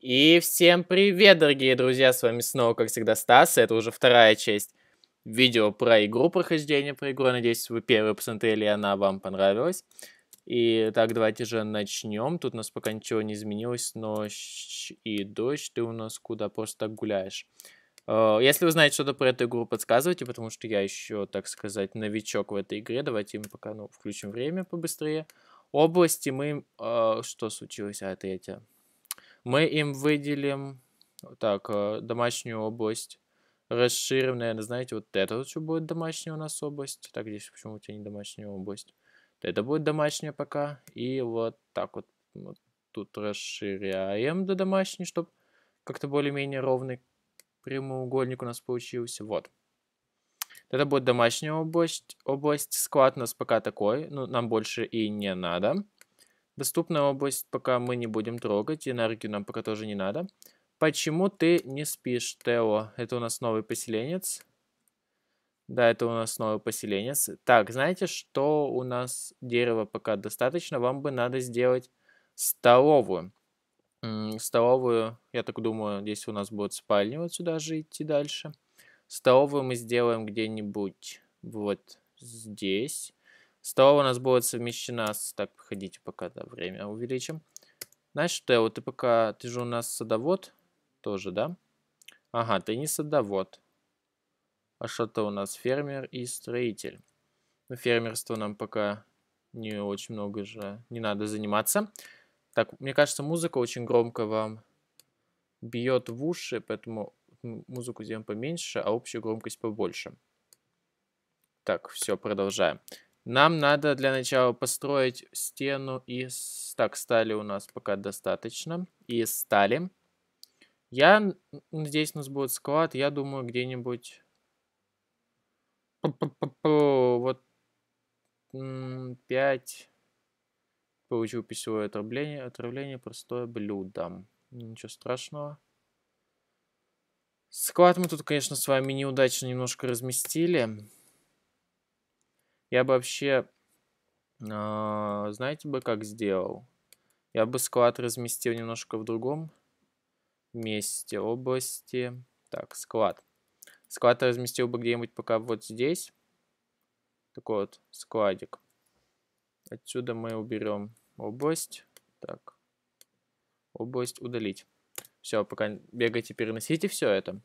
И всем привет, дорогие друзья, с вами снова, как всегда, Стас, это уже вторая часть видео про игру, прохождение про игру, надеюсь, вы первую посмотрели, и она вам понравилась. И так, давайте же начнем, тут у нас пока ничего не изменилось, ночь и дождь, ты у нас куда просто так гуляешь. Э, если вы знаете что-то про эту игру, подсказывайте, потому что я еще, так сказать, новичок в этой игре. Давайте мы пока ну, включим время побыстрее. Области мы... Э, что случилось? А, это я тебя мы им выделим, так, э, домашнюю область. Расширим, наверное, знаете, вот это вот что будет домашняя у нас область. Так, здесь почему у тебя не домашняя область? Это будет домашняя пока. И вот так вот, вот тут расширяем до домашней, чтобы как-то более-менее ровный прямоугольник у нас получился. Вот. Это будет домашняя область. область. Склад у нас пока такой, но ну, нам больше и не надо. Доступная область пока мы не будем трогать. Энергию нам пока тоже не надо. Почему ты не спишь, Тео? Это у нас новый поселенец. Да, это у нас новый поселенец. Так, знаете, что у нас дерева пока достаточно? Вам бы надо сделать столовую. Столовую, я так думаю, здесь у нас будет спальня вот сюда же идти дальше. Столовую мы сделаем где-нибудь вот здесь. Столовая у нас будет совмещена с... Так, походите, пока да, время увеличим. Значит, Тео, ты пока... Ты же у нас садовод тоже, да? Ага, ты не садовод. А что-то у нас фермер и строитель. Ну фермерство нам пока не очень много же не надо заниматься. Так, мне кажется, музыка очень громко вам бьет в уши, поэтому музыку сделаем поменьше, а общую громкость побольше. Так, все, продолжаем. Нам надо для начала построить стену из... Так, стали у нас пока достаточно. И стали. Я здесь у нас будет склад. Я думаю, где-нибудь... Вот 5. Получил пищевое отравление. Отравление простое блюдо. Ничего страшного. Склад мы тут, конечно, с вами неудачно немножко разместили. Я бы вообще, а, знаете бы, как сделал? Я бы склад разместил немножко в другом месте области. Так, склад. Склад разместил бы где-нибудь пока вот здесь. Такой вот складик. Отсюда мы уберем область. Так, область удалить. Все, пока бегайте, переносите все это.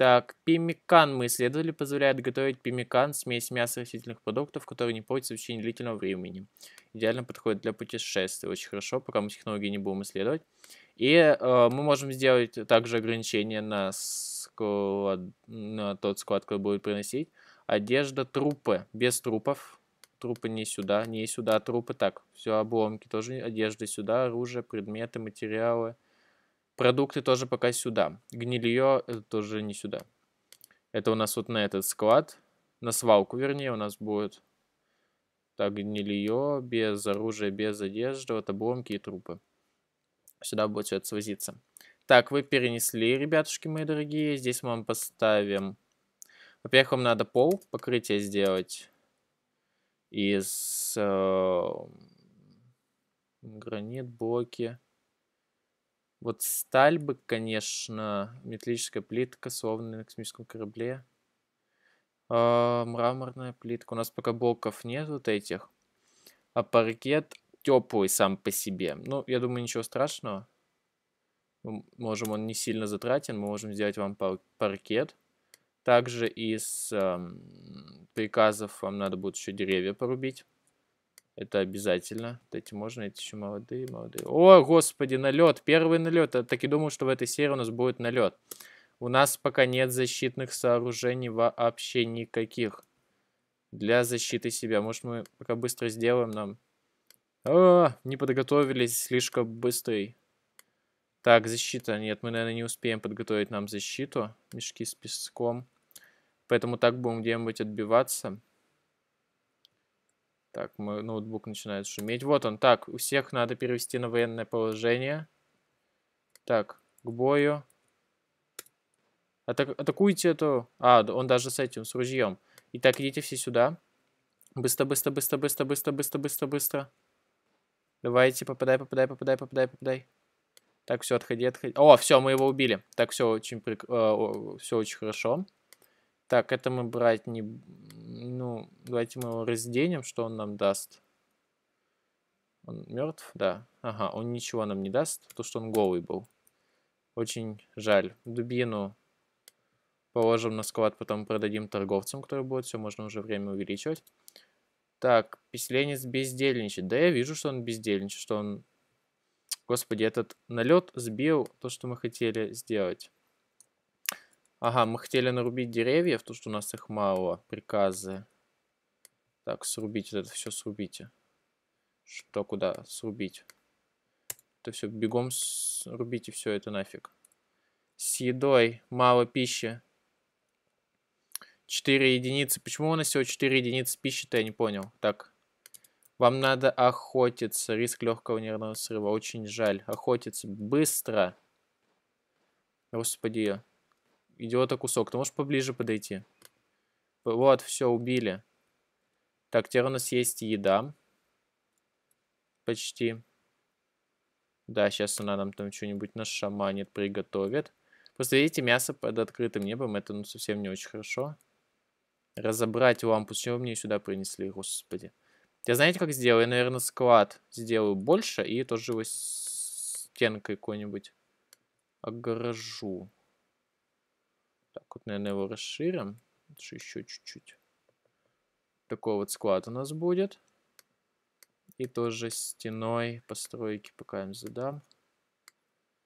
Так, пимикан мы исследовали, позволяет готовить пимикан, смесь мяса и растительных продуктов, которые не портится в течение длительного времени. Идеально подходит для путешествий. Очень хорошо, пока мы технологии не будем исследовать. И э, мы можем сделать также ограничение на, склад, на тот склад, который будет приносить. Одежда, трупы. Без трупов. Трупы не сюда, не сюда, трупы так. Все, обломки тоже. Одежда сюда, оружие, предметы, материалы. Продукты тоже пока сюда. Гнилье э, тоже не сюда. Это у нас вот на этот склад. На свалку, вернее, у нас будет. Так, гнилье, без оружия, без одежды, вот обломки и трупы. Сюда будет все это свозиться. Так, вы перенесли, ребятушки мои дорогие. Здесь мы вам поставим... Во-первых, вам надо пол покрытие сделать из э, гранит, блоки. Вот сталь бы, конечно, металлическая плитка, словно на космическом корабле. А, мраморная плитка. У нас пока блоков нет вот этих. А паркет теплый сам по себе. Ну, я думаю, ничего страшного. Мы можем, он не сильно затратен. Мы можем сделать вам паркет. Также из э, приказов вам надо будет еще деревья порубить. Это обязательно. Вот эти можно, эти еще молодые, молодые. О, господи, налет. Первый налет. Я так и думал, что в этой серии у нас будет налет. У нас пока нет защитных сооружений вообще никаких. Для защиты себя. Может, мы пока быстро сделаем нам... О, не подготовились слишком быстрый. Так, защита. Нет, мы, наверное, не успеем подготовить нам защиту. Мешки с песком. Поэтому так будем где-нибудь отбиваться. Так, мой ноутбук начинает шуметь. Вот он. Так, у всех надо перевести на военное положение. Так, к бою. Атак атакуйте эту... А, он даже с этим, с ружьем. Итак, идите все сюда. Быстро, быстро, быстро, быстро, быстро, быстро, быстро, быстро. Давайте, попадай, попадай, попадай, попадай, попадай. Так, все, отходи, отходи. О, все, мы его убили. Так, все очень, прик... э, все очень хорошо. Так, это мы брать не... Ну, давайте мы его разденем, что он нам даст. Он мертв? Да. Ага, он ничего нам не даст, потому что он голый был. Очень жаль. Дубину положим на склад, потом продадим торговцам, которые будут. Все, можно уже время увеличивать. Так, песленец бездельничает. Да, я вижу, что он бездельничает, что он... Господи, этот налет сбил то, что мы хотели сделать. Ага, мы хотели нарубить деревьев, то что у нас их мало. Приказы. Так, срубить вот это все, срубите. Что, куда? Срубить. Это все бегом срубите все это нафиг. С едой мало пищи. 4 единицы. Почему у нас всего 4 единицы пищи-то, я не понял. Так. Вам надо охотиться. Риск легкого нервного срыва. Очень жаль. Охотиться быстро. Господи идиота кусок. Ты можешь поближе подойти? Вот, все, убили. Так, теперь у нас есть еда. Почти. Да, сейчас она нам там что-нибудь нашаманит, приготовит. Просто видите, мясо под открытым небом, это ну совсем не очень хорошо. Разобрать лампу, с чего мне сюда принесли, господи. Я знаете, как сделаю? Я, наверное, склад сделаю больше и тоже его стенкой какой-нибудь огорожу. Так, вот, наверное, его расширим. Дальше еще чуть-чуть. Такой вот склад у нас будет. И тоже стеной постройки пока им задам.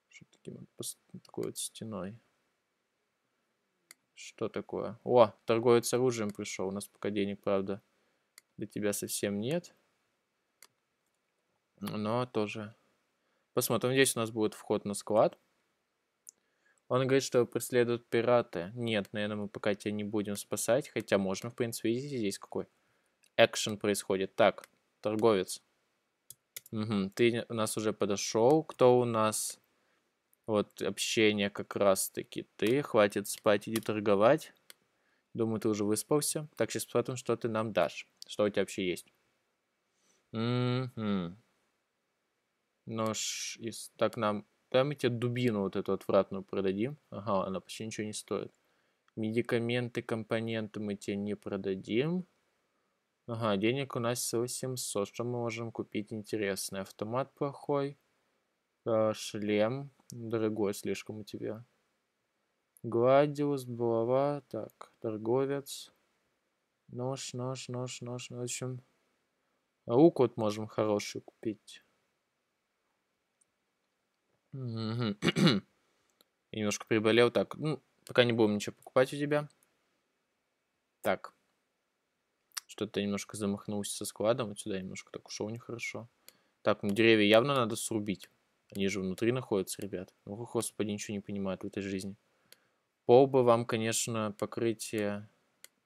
Что таким вот, такой вот стеной. Что такое? О, торговец оружием пришел. У нас пока денег, правда, для тебя совсем нет. Но тоже. Посмотрим, здесь у нас будет вход на склад. Он говорит, что его преследуют пираты. Нет, наверное, мы пока тебя не будем спасать, хотя можно, в принципе, видите, здесь какой экшен происходит. Так, торговец. Угу, ты у нас уже подошел. Кто у нас? Вот общение как раз-таки ты. Хватит спать, иди торговать. Думаю, ты уже выспался. Так, сейчас посмотрим, что ты нам дашь. Что у тебя вообще есть. Угу. Ну Нож из... Так, нам Давайте дубину вот эту отвратную продадим. Ага, она почти ничего не стоит. Медикаменты, компоненты мы тебе не продадим. Ага, денег у нас всего 700. Что мы можем купить интересное? Автомат плохой. Э, шлем. Дорогой слишком у тебя. Гладиус, булава. Так, торговец. Нож, нож, нож, нож. В общем, лук а вот можем хороший купить. Я немножко приболел. Так, ну, пока не будем ничего покупать у тебя. Так. Что-то немножко замахнулся со складом. Вот сюда немножко так ушел нехорошо. Так, ну деревья явно надо срубить. Они же внутри находятся, ребят. Ну, господи, ничего не понимают в этой жизни. Пол бы вам, конечно, покрытие...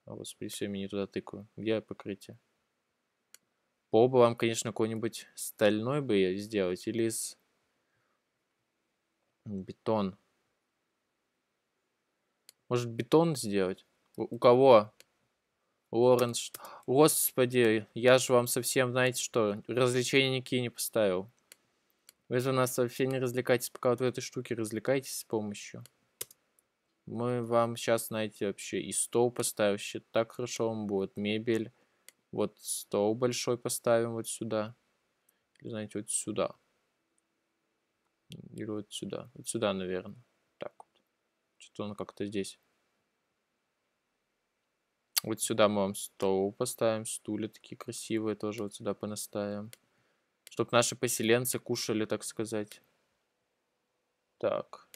О, господи, все, я не туда тыкаю. Где покрытие? Пол бы вам, конечно, какой-нибудь стальной бы сделать. Или из Бетон. Может, бетон сделать? У, у кого? Лоренс. Господи, я же вам совсем, знаете что, развлечения никакие не поставил. Вы же у нас вообще не развлекаетесь, пока вот в этой штуке развлекайтесь с помощью. Мы вам сейчас, знаете, вообще и стол поставим. Вообще так хорошо вам будет. Мебель. Вот стол большой поставим вот сюда. Или, знаете, вот сюда. Или вот сюда. Вот сюда, наверное. Так вот. Что-то он как-то здесь. Вот сюда мы вам стол поставим. Стулья такие красивые тоже вот сюда понаставим. Чтобы наши поселенцы кушали, так сказать. Так.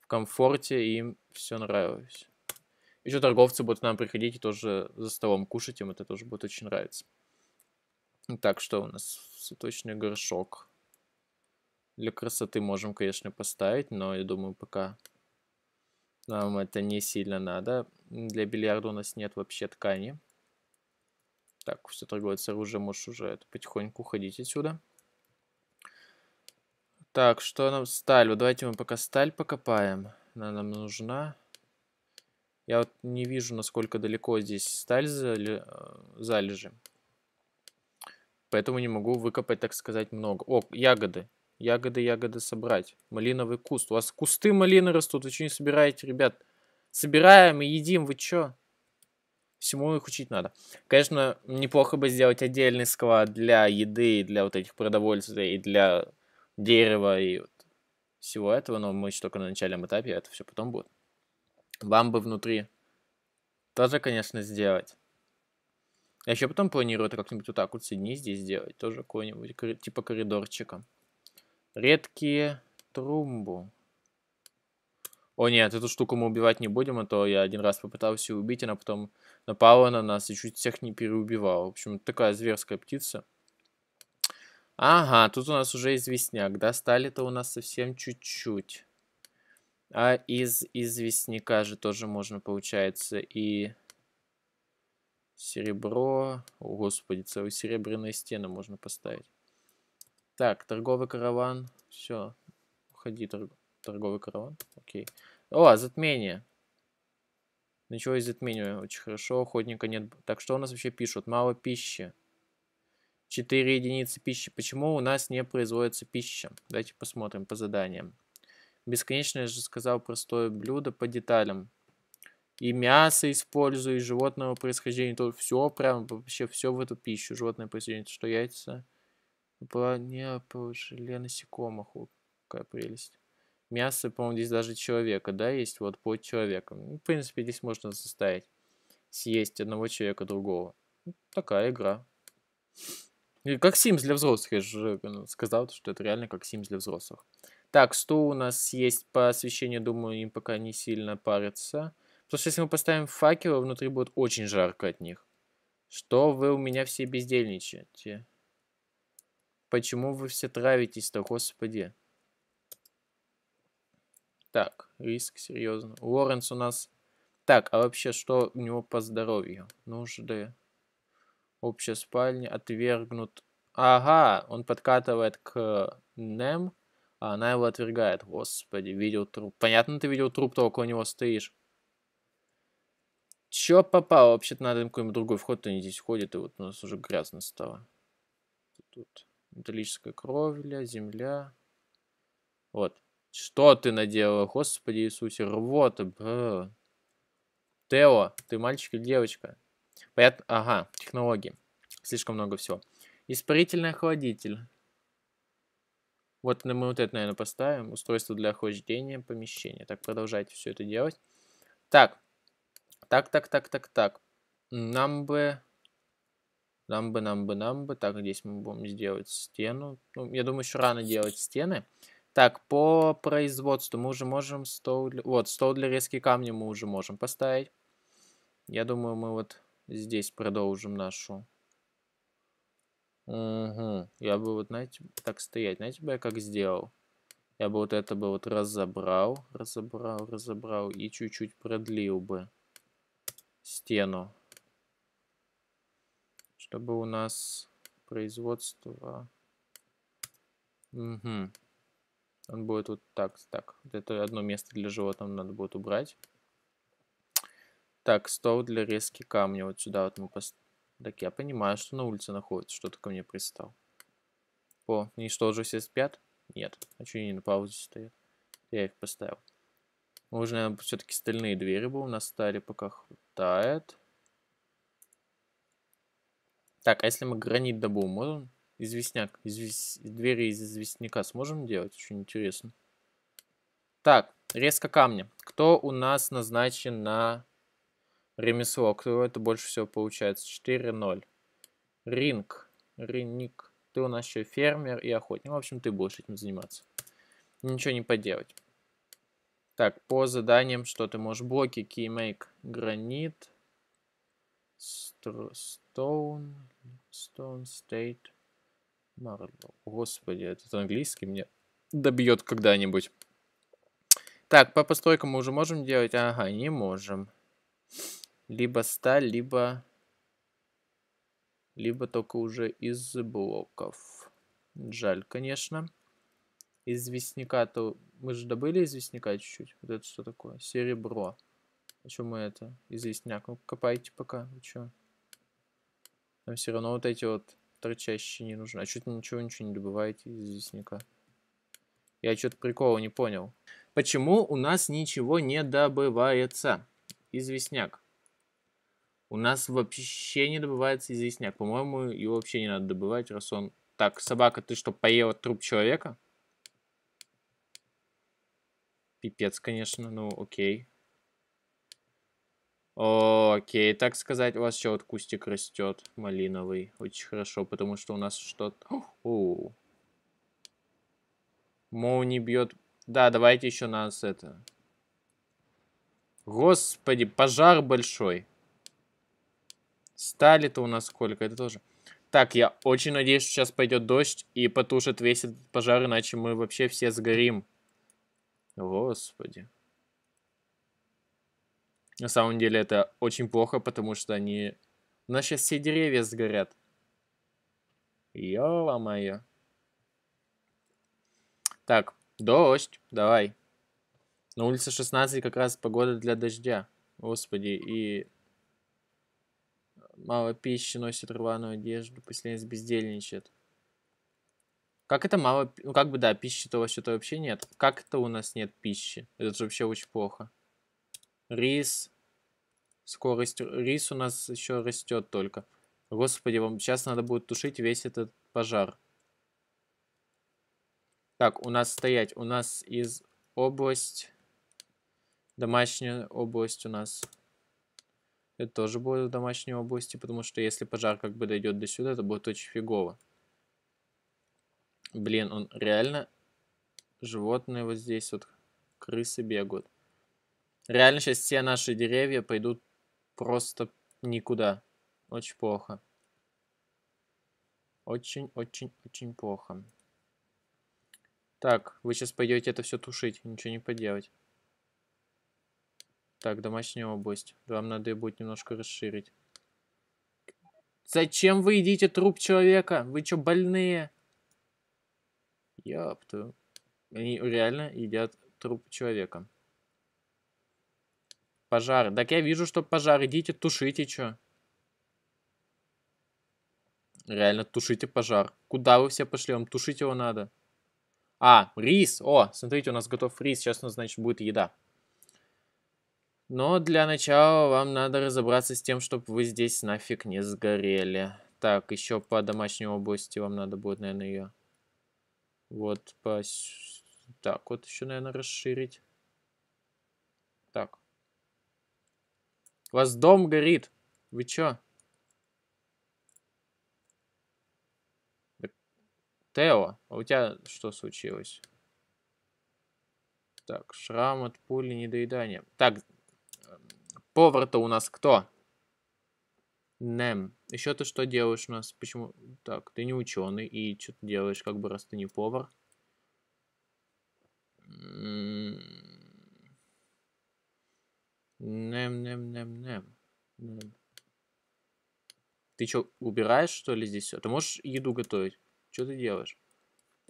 В комфорте им все нравилось. Еще торговцы будут к нам приходить и тоже за столом кушать. Им это тоже будет очень нравиться. Так, что у нас? Цветочный горшок. Для красоты можем, конечно, поставить, но я думаю, пока нам это не сильно надо. Для бильярда у нас нет вообще ткани. Так, все торгуется оружие, можешь уже это потихоньку уходить отсюда. Так, что нам сталь? Вот давайте мы пока сталь покопаем. Она нам нужна. Я вот не вижу, насколько далеко здесь сталь зали... залежи. Поэтому не могу выкопать, так сказать, много. О, ягоды. Ягоды, ягоды собрать. Малиновый куст. У вас кусты малины растут, вы что не собираете, ребят? Собираем и едим, вы чё? Всему их учить надо. Конечно, неплохо бы сделать отдельный склад для еды, для вот этих продовольствий, и для дерева, и вот всего этого, но мы еще только на начальном этапе, а это все потом будет. Вам бы внутри тоже, конечно, сделать. я а еще потом планирую это как-нибудь вот так вот соединить здесь сделать, тоже какой-нибудь, типа коридорчика. Редкие трумбу. О нет, эту штуку мы убивать не будем, а то я один раз попытался убить, она потом напала на нас и чуть всех не переубивала. В общем, такая зверская птица. Ага, тут у нас уже известняк, да? Стали-то у нас совсем чуть-чуть. А из известняка же тоже можно, получается, и серебро. О, господи, целые серебряные стены можно поставить. Так, торговый караван. Все. Уходи, торг... торговый караван. Окей. О, затмение. Ничего из затмения. Очень хорошо. Охотника нет. Так, что у нас вообще пишут? Мало пищи. 4 единицы пищи. Почему у нас не производится пища? Давайте посмотрим по заданиям. Бесконечно, я же сказал, простое блюдо по деталям. И мясо использую, и животного происхождения. Тут все прям, вообще все в эту пищу. Животное происхождение, что яйца не Планеопожеле насекомых. какая прелесть. Мясо, по-моему, здесь даже человека, да, есть? Вот плоть человека. Ну, в принципе, здесь можно заставить съесть одного человека другого. Ну, такая игра. И как Sims для взрослых, я же ну, сказал, что это реально как Sims для взрослых. Так, что у нас есть по освещению, думаю, им пока не сильно парятся. Потому что если мы поставим факелы, внутри будет очень жарко от них. Что вы у меня все бездельничаете? Почему вы все травитесь-то, господи? Так, риск серьезно. Лоренс у нас... Так, а вообще, что у него по здоровью? Нужды. Общая спальня. Отвергнут. Ага, он подкатывает к Нем, а она его отвергает. Господи, видел труп. Понятно, ты видел труп, то около него стоишь. Чё попало? Вообще-то надо им какой-нибудь другой вход, они а здесь ходят, и вот у нас уже грязно стало. Тут, тут металлическая кровля, земля. Вот. Что ты наделала, Господи Иисусе? Рвота, бро. Тео, ты мальчик или девочка? Понятно? Ага, технологии. Слишком много всего. Испарительный охладитель. Вот, мы вот это, наверное, поставим. Устройство для охлаждения помещения. Так, продолжайте все это делать. Так. Так, так, так, так, так. Нам бы... Нам бы, нам бы, нам бы. Так, здесь мы будем сделать стену. Ну, я думаю, еще рано делать стены. Так, по производству мы уже можем стол... Вот, стол для резки камня мы уже можем поставить. Я думаю, мы вот здесь продолжим нашу. Угу. Я бы вот, знаете, так стоять. Знаете бы я как сделал? Я бы вот это бы вот разобрал, разобрал, разобрал и чуть-чуть продлил бы стену чтобы у нас производство... Угу. Он будет вот так, так. Вот это одно место для животного надо будет убрать. Так, стол для резки камня. Вот сюда вот мы поставим. Так, я понимаю, что на улице находится. Что-то ко мне пристал. О, и что, уже все спят? Нет. А что они на паузе стоят? Я их поставил. Нужно все-таки стальные двери бы у нас стали, пока хватает. Так, а если мы гранит добыл, можем? Известняк. Извес... Двери из известняка сможем делать? Очень интересно. Так, резко камня. Кто у нас назначен на ремесло? Кто это больше всего получается? 4-0. Ринг. Риник. Ты у нас еще фермер и охотник. Ну, в общем, ты будешь этим заниматься. Ничего не поделать. Так, по заданиям что ты можешь? Блоки, кеймейк, гранит. Stone, Stone State Marlow. Господи, этот английский мне добьет когда-нибудь. Так, по постройкам мы уже можем делать? Ага, не можем. Либо сталь, либо... Либо только уже из блоков. Жаль, конечно. Известняка-то... Мы же добыли известняка чуть-чуть. Вот это что такое? Серебро. Серебро. А Что мы это? Известняк. Ну, копайте пока. Вы чё? Нам все равно вот эти вот торчащие не нужны. А что-то ничего, ничего не добываете из известняка. Я что-то прикола не понял. Почему у нас ничего не добывается? Известняк. У нас вообще не добывается известняк. По-моему, его вообще не надо добывать, раз он... Так, собака, ты что, поела труп человека? Пипец, конечно, ну окей. Окей, так сказать, у вас еще вот кустик растет малиновый. Очень хорошо, потому что у нас что-то... Моу не бьет. Да, давайте еще нас это... Господи, пожар большой. Стали-то у нас сколько, это тоже... Так, я очень надеюсь, что сейчас пойдет дождь и потушит весь этот пожар, иначе мы вообще все сгорим. Господи. На самом деле это очень плохо, потому что они... У нас сейчас все деревья сгорят. Ё-моё. Так, дождь, давай. На улице 16 как раз погода для дождя. Господи, и... Мало пищи, носит рваную одежду, поселенец бездельничает. Как это мало... Ну, как бы, да, пищи-то вообще-то вообще нет. Как это у нас нет пищи? Это же вообще очень плохо. Рис, Скорость рис у нас еще растет только. Господи, вам сейчас надо будет тушить весь этот пожар. Так, у нас стоять. У нас из область... Домашняя область у нас. Это тоже будет в домашней области, потому что если пожар как бы дойдет до сюда, это будет очень фигово. Блин, он реально... Животные вот здесь вот, крысы бегают. Реально сейчас все наши деревья пойдут просто никуда. Очень плохо. Очень-очень-очень плохо. Так, вы сейчас пойдете это все тушить, ничего не поделать. Так, домашняя область. Вам надо ее будет немножко расширить. Зачем вы едите труп человека? Вы что, больные? Ёпту. Они реально едят труп человека. Пожар. Так я вижу, что пожар. Идите, тушите, чё. Реально, тушите пожар. Куда вы все пошли? Вам тушить его надо. А, рис. О, смотрите, у нас готов рис. Сейчас у нас, значит, будет еда. Но для начала вам надо разобраться с тем, чтобы вы здесь нафиг не сгорели. Так, еще по домашней области вам надо будет, наверное, ее. Вот по... Так, вот еще, наверное, расширить. У вас дом горит. Вы чё? Тео, а у тебя что случилось? Так, шрам от пули недоедания. Так, повар-то у нас кто? Нем. Еще ты что делаешь у нас? Почему? Так, ты не ученый, и что ты делаешь, как бы, раз ты не повар? М -м -м Нем, нем, нем, нем. нем. Ты что, убираешь, что ли, здесь все? Ты можешь еду готовить? Что ты делаешь?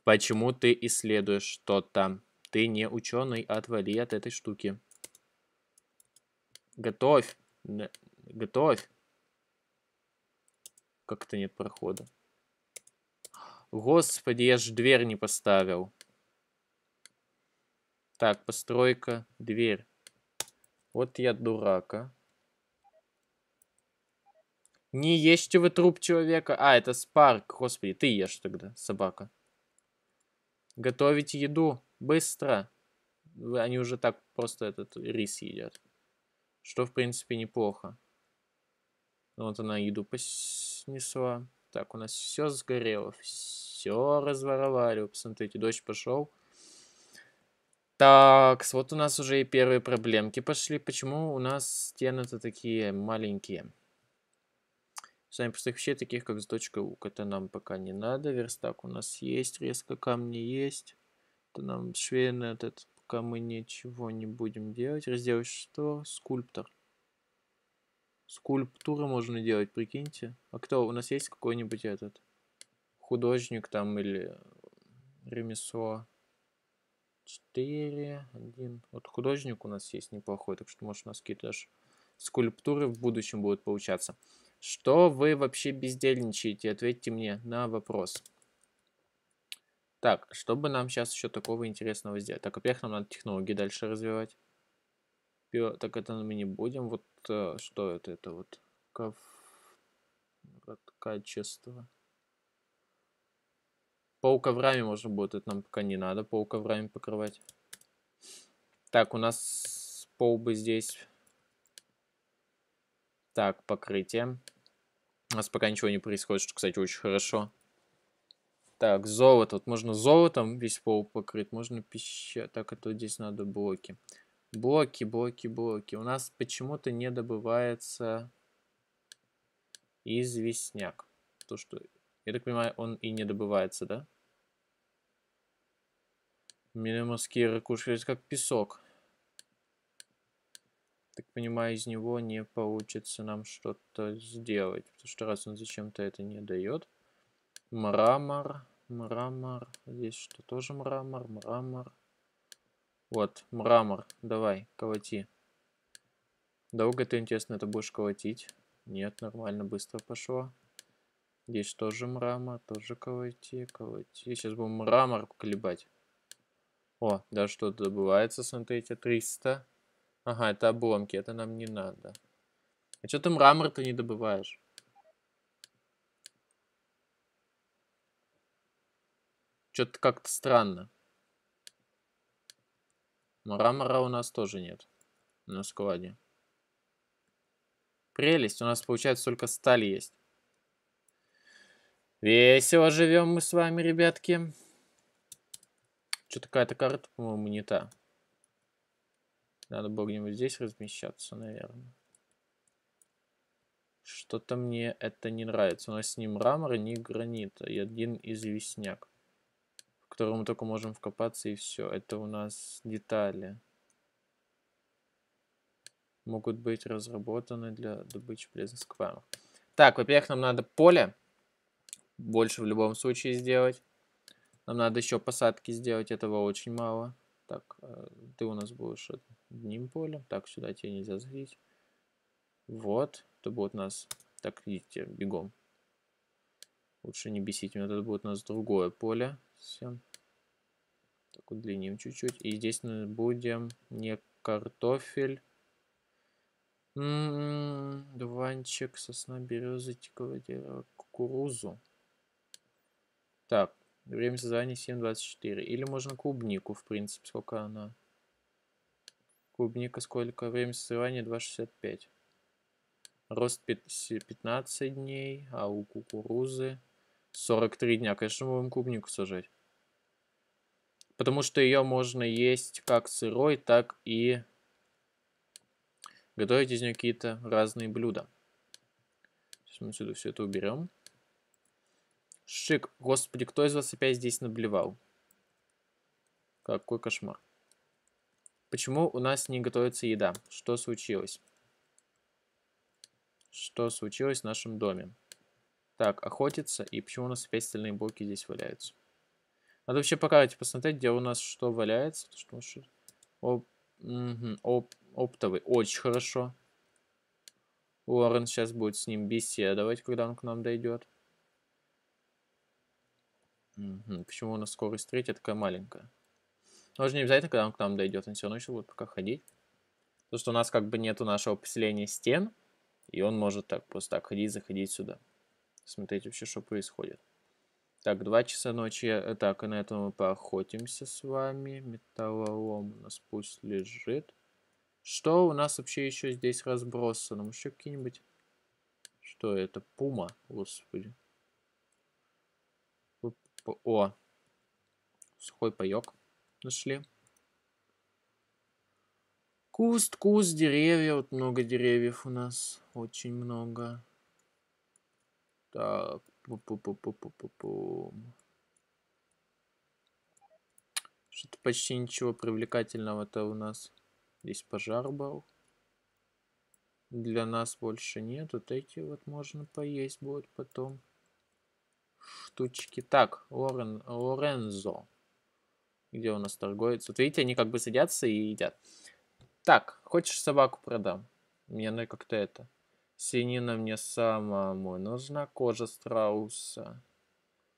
Почему ты исследуешь что-то? Ты не ученый, отвали от этой штуки. Готовь. Готовь. Как-то нет прохода. Господи, я же дверь не поставил. Так, постройка, дверь. Вот я дурака. Не ешьте вы труп человека. А, это Спарк, господи, ты ешь тогда, собака. Готовить еду. Быстро. Они уже так просто этот рис едят. Что, в принципе, неплохо. Ну, вот она еду поснесла. Так, у нас все сгорело. Все разворовали. Посмотрите, дождь пошел. Так, вот у нас уже и первые проблемки пошли. Почему у нас стены-то такие маленькие? Сами простых вещей, таких как с заточка ук, это нам пока не надо. Верстак у нас есть, резко камни есть. Это нам швейный этот, пока мы ничего не будем делать. Разделать что? Скульптор. Скульптуры можно делать, прикиньте. А кто? У нас есть какой-нибудь этот художник там или ремесло? 4, 1. Вот художник у нас есть неплохой, так что, может, у нас какие-то даже скульптуры в будущем будут получаться. Что вы вообще бездельничаете? Ответьте мне на вопрос. Так, что бы нам сейчас еще такого интересного сделать? Так, во-первых, нам надо технологии дальше развивать. Так, это мы не будем. Вот э, что это? Это вот качество. Паука в раме можно будет, это нам пока не надо, паука в раме покрывать. Так, у нас пол бы здесь. Так, покрытие. У нас пока ничего не происходит, что, кстати, очень хорошо. Так, золото. Вот можно золотом весь пол покрыть, можно пища. Так, это а здесь надо блоки. Блоки, блоки, блоки. У нас почему-то не добывается известняк. То, что, я так понимаю, он и не добывается, да? У меня ракушки это как песок. Так понимаю, из него не получится нам что-то сделать. Потому что раз он зачем-то это не дает. Мрамор, мрамор. Здесь что, тоже мрамор, мрамор. Вот, мрамор. Давай, колоти. Долго ты, интересно, это будешь колотить? Нет, нормально, быстро пошло. Здесь тоже мрамор, тоже колоти, колоти. Сейчас будем мрамор колебать. О, да, что-то добывается, смотрите, 300. Ага, это обломки, это нам не надо. А что ты мрамор-то не добываешь? Что-то как-то странно. Мрамора у нас тоже нет на складе. Прелесть, у нас получается только сталь есть. Весело живем мы с вами, ребятки. Что такая-то карта, по-моему, не та. Надо было где-нибудь здесь размещаться, наверное. Что-то мне это не нравится. У нас ни мрамора, ни гранит, И один известняк, в который мы только можем вкопаться, и все. Это у нас детали. Могут быть разработаны для добычи полезных сквамов. Так, во-первых, нам надо поле больше в любом случае сделать. Нам надо еще посадки сделать, этого очень мало. Так, э, ты у нас будешь одним полем. Так, сюда тебе нельзя заходить. Вот, это будет у нас... Так, идите, бегом. Лучше не бесить меня, это будет у нас другое поле. всем. Так, удлиним чуть-чуть. И здесь мы будем не картофель. М -м -м, дуванчик, сосна, березы, тиковое дерево, кукурузу. Так, Время создания 7.24. Или можно клубнику, в принципе, сколько она. Клубника сколько? Время созревания 2.65. Рост 15 дней, а у кукурузы 43 дня. Конечно, мы будем клубнику сажать. Потому что ее можно есть как сырой, так и готовить из нее какие-то разные блюда. Сейчас мы отсюда все это уберем. Шик. Господи, кто из вас опять здесь наблевал? Какой кошмар. Почему у нас не готовится еда? Что случилось? Что случилось в нашем доме? Так, охотится И почему у нас опять стальные блоки здесь валяются? Надо вообще покарать, типа, посмотреть, где у нас что валяется. Что, что... Оп... Угу. Оп... Оптовый. Очень хорошо. Уоррен сейчас будет с ним беседовать, когда он к нам дойдет. Почему у нас скорость третья такая маленькая? Но же не обязательно, когда он к нам дойдет, он все равно еще будет пока ходить. Потому что у нас как бы нету нашего поселения стен, и он может так просто так ходить, заходить сюда. Смотреть вообще, что происходит. Так, 2 часа ночи. Э, так, и на этом мы поохотимся с вами. Металлолом у нас пусть лежит. Что у нас вообще еще здесь разбросано? Еще какие-нибудь... Что это? Пума? Господи. Типа, о, сухой паек нашли. Куст, куст, деревья. Вот много деревьев у нас. Очень много. Так. Пу -пу -пу -пу -пу -пу -пу. Что-то почти ничего привлекательного-то у нас. Здесь пожар был. Для нас больше нет. Вот эти вот можно поесть будет потом штучки. Так, Лорен, Лорензо. Где у нас торговец? Вот видите, они как бы садятся и едят. Так, хочешь собаку продам? Мне ну, как-то это... Синина мне самому нужна кожа страуса.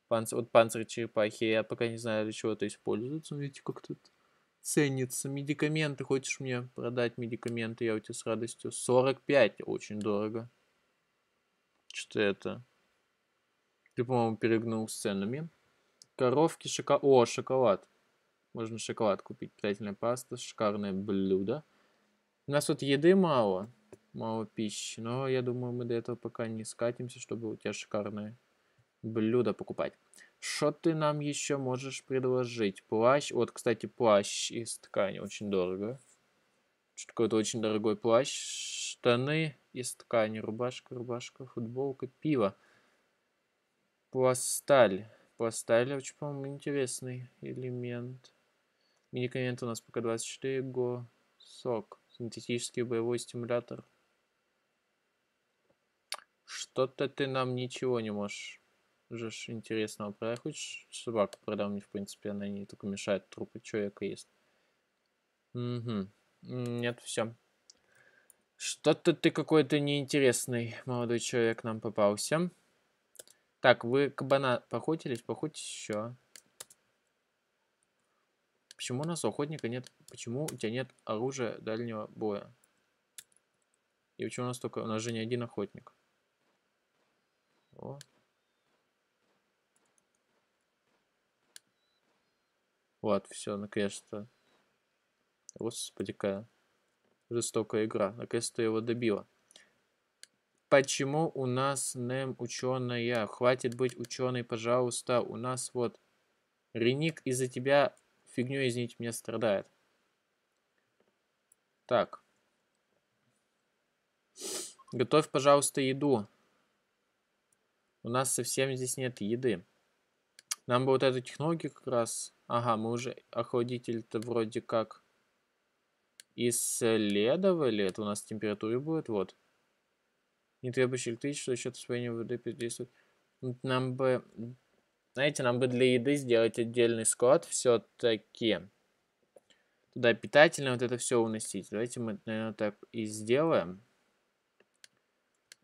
Панц... Вот панцирь черепахи. Я пока не знаю, для чего это используется. Видите, как тут ценится. Медикаменты. Хочешь мне продать медикаменты? Я у тебя с радостью. 45. Очень дорого. Что это? Ты, по-моему, перегнул с ценами. Коровки, шоколад. О, шоколад. Можно шоколад купить. Питательная паста, шикарное блюдо. У нас вот еды мало, мало пищи. Но я думаю, мы до этого пока не скатимся, чтобы у тебя шикарное блюдо покупать. Что ты нам еще можешь предложить? Плащ. Вот, кстати, плащ из ткани. Очень дорого. Что-то какой-то очень дорогой плащ. Штаны из ткани. Рубашка, рубашка, футболка, пиво. Пласталь. Пласталь очень, по-моему, интересный элемент. Медикамент у нас пока 24. Го. Сок. Синтетический боевой стимулятор. Что-то ты нам ничего не можешь. Жешь интересного продать. Хочешь собаку продам? Мне, в принципе, она не только мешает. Трупы человека есть. Угу. Нет, все. Что-то ты какой-то неинтересный молодой человек нам попался. Так, вы кабана поохотились? Поохотитесь еще. Почему у нас охотника нет... Почему у тебя нет оружия дальнего боя? И почему у нас только... У нас же не один охотник. О. Вот, все, наконец-то. Господи, какая жестокая игра. Наконец-то его добила. Почему у нас НЭМ ученая? Хватит быть ученой, пожалуйста. У нас вот Реник из-за тебя фигню, извините меня, страдает. Так. Готовь, пожалуйста, еду. У нас совсем здесь нет еды. Нам бы вот эту технологию как раз... Ага, мы уже охладитель-то вроде как исследовали. Это у нас температура будет, вот не требующий электричества, счет усвоения воды действует. Нам бы, знаете, нам бы для еды сделать отдельный склад все-таки. Туда питательное, вот это все уносить. Давайте мы, наверное, так и сделаем.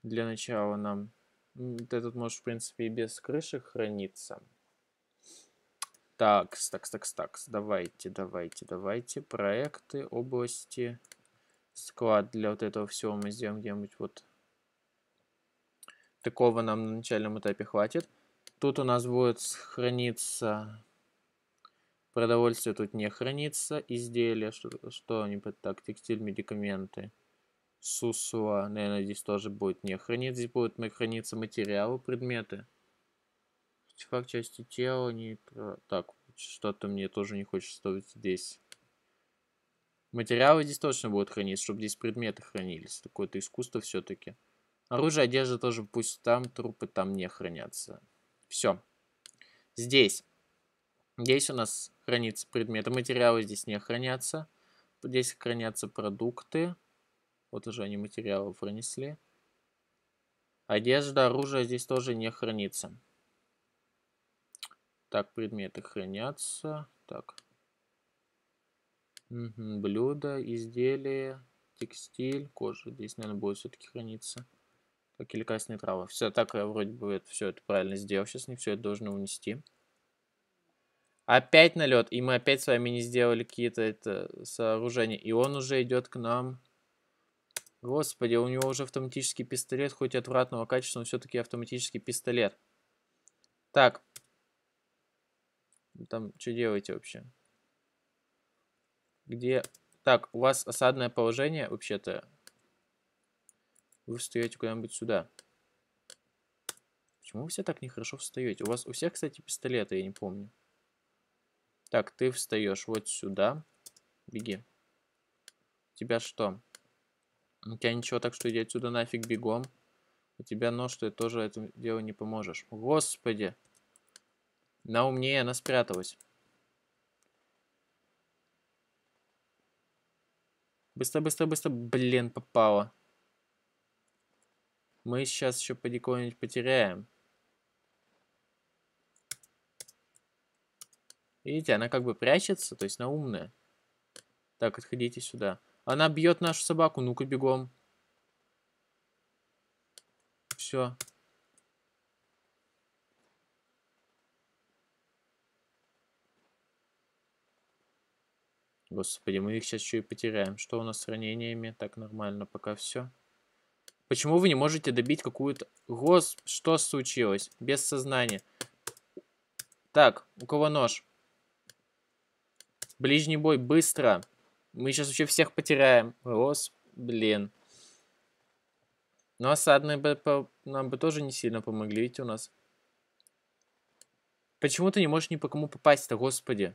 Для начала нам... Вот этот может, в принципе, и без крышек храниться. Так, так, так, так, Давайте, давайте, давайте. Проекты, области, склад для вот этого всего мы сделаем где-нибудь вот Такого нам на начальном этапе хватит. Тут у нас будет храниться продовольствие, тут не хранится. Изделия, что, что они так, текстиль, медикаменты. Сусуа, наверное, здесь тоже будет не храниться. Здесь будут храниться материалы, предметы. Артефакт части тела, не... Так, что-то мне тоже не хочется ставить здесь. Материалы здесь точно будут храниться, чтобы здесь предметы хранились. Такое-то искусство все-таки. Оружие, одежда тоже пусть там, трупы там не хранятся. Все. Здесь. Здесь у нас хранится предметы. Материалы здесь не хранятся. Здесь хранятся продукты. Вот уже они материалы пронесли. Одежда, оружие здесь тоже не хранится. Так, предметы хранятся. Так. Угу, блюда, изделия, текстиль, кожа. Здесь, наверное, будет все-таки храниться как и лекарственные травы. Все, так я э, вроде бы все это правильно сделал. Сейчас не все это должно унести. Опять налет. И мы опять с вами не сделали какие-то это сооружения. И он уже идет к нам. Господи, у него уже автоматический пистолет, хоть и отвратного качества, но все-таки автоматический пистолет. Так. Там, что делаете вообще? Где... Так, у вас осадное положение, вообще-то, вы встаете куда-нибудь сюда. Почему вы все так нехорошо встаете? У вас у всех, кстати, пистолеты, я не помню. Так, ты встаешь вот сюда. Беги. Тебя что? У тебя ничего, так что иди отсюда нафиг бегом. У тебя нож, ты тоже этому делу не поможешь. Господи. На умнее она спряталась. Быстро, быстро, быстро. Блин, попало. Мы сейчас еще поди нибудь потеряем. Видите, она как бы прячется, то есть она умная. Так, отходите сюда. Она бьет нашу собаку, ну-ка бегом. Все. Господи, мы их сейчас еще и потеряем. Что у нас с ранениями? Так, нормально пока все. Почему вы не можете добить какую-то... Гос... Что случилось? Без сознания. Так, у кого нож? Ближний бой, быстро. Мы сейчас вообще всех потеряем. Гос... Блин. Но ну, осадные а бы, по... нам бы тоже не сильно помогли, ведь у нас. Почему ты не можешь ни по кому попасть-то, господи?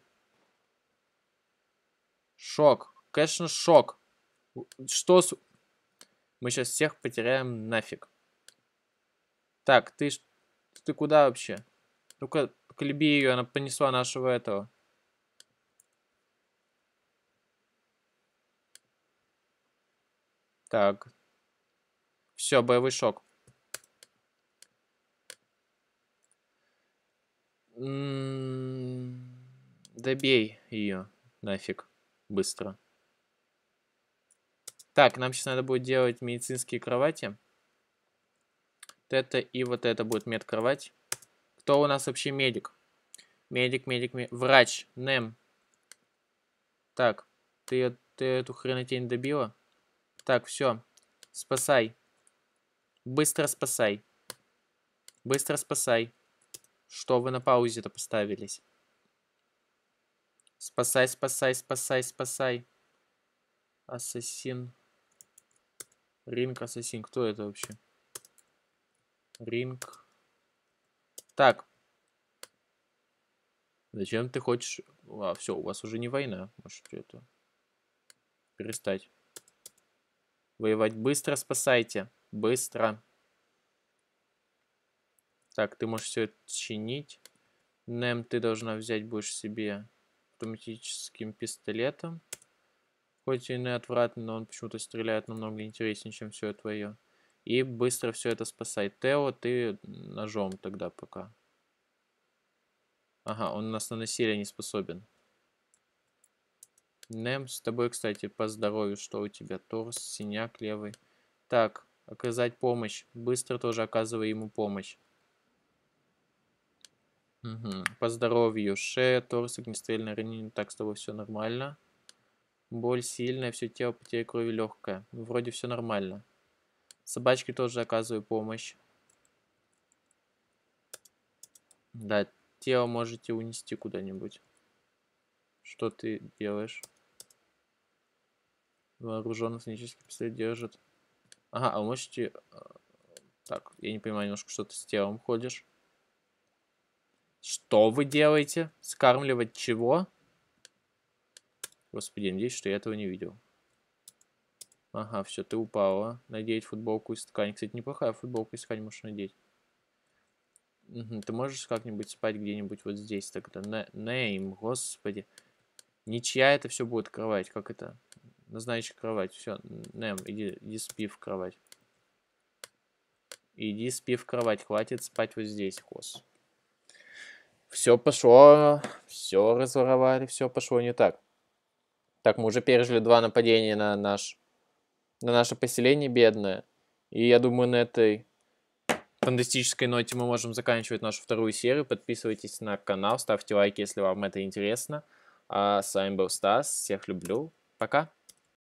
Шок. Конечно, шок. Что с... Мы сейчас всех потеряем нафиг. Так, ты, ты куда вообще? Ну-ка, колеби ее, она понесла нашего этого. Так. Все, боевой шок. М-м, добей ее нафиг быстро. Так, нам сейчас надо будет делать медицинские кровати. Вот это и вот это будет медкровать. Кто у нас вообще медик? Медик, медик, медик. Врач. Нем. Так, ты, ты эту хренотень добила? Так, все. Спасай. Быстро спасай. Быстро спасай. Что вы на паузе-то поставились? Спасай, спасай, спасай, спасай. Ассасин. Ринг Ассасин. Кто это вообще? Ринг. Так. Зачем ты хочешь... А, все, у вас уже не война. Может, это... Перестать. Воевать быстро спасайте. Быстро. Так, ты можешь все это чинить. Нем ты должна взять будешь себе автоматическим пистолетом. Хоть и неотвратно, но он почему-то стреляет намного интереснее, чем все твое. И быстро все это спасай, Тео, ты ножом тогда пока. Ага, он нас на насилие не способен. Нем, с тобой, кстати, по здоровью, что у тебя? Торс, синяк левый. Так, оказать помощь. Быстро тоже оказывай ему помощь. Угу. По здоровью. Шея, торс, огнестрельное ранение. Так, с тобой все нормально. Боль сильная, все тело, потеря крови легкая. Вроде все нормально. Собачке тоже оказываю помощь. Да, тело можете унести куда-нибудь. Что ты делаешь? Вооруженный технический пистолет держит. Ага, а можете... Э, так, я не понимаю немножко, что ты с телом ходишь. Что вы делаете? Скармливать чего? Господи, надеюсь, что я этого не видел. Ага, все, ты упала. Надеть футболку из ткани. Кстати, неплохая футболка из ткани можешь надеть. Угу, ты можешь как-нибудь спать где-нибудь вот здесь тогда? На Нейм, господи. Ничья это все будет кровать. Как это? Назначь кровать. Все, Нейм, иди, иди спи в кровать. Иди спи в кровать. Хватит спать вот здесь, хос. Все пошло. Все разворовали. Все пошло не так. Так, мы уже пережили два нападения на, наш, на наше поселение бедное. И я думаю, на этой фантастической ноте мы можем заканчивать нашу вторую серию. Подписывайтесь на канал, ставьте лайки, если вам это интересно. А с вами был Стас. Всех люблю. Пока.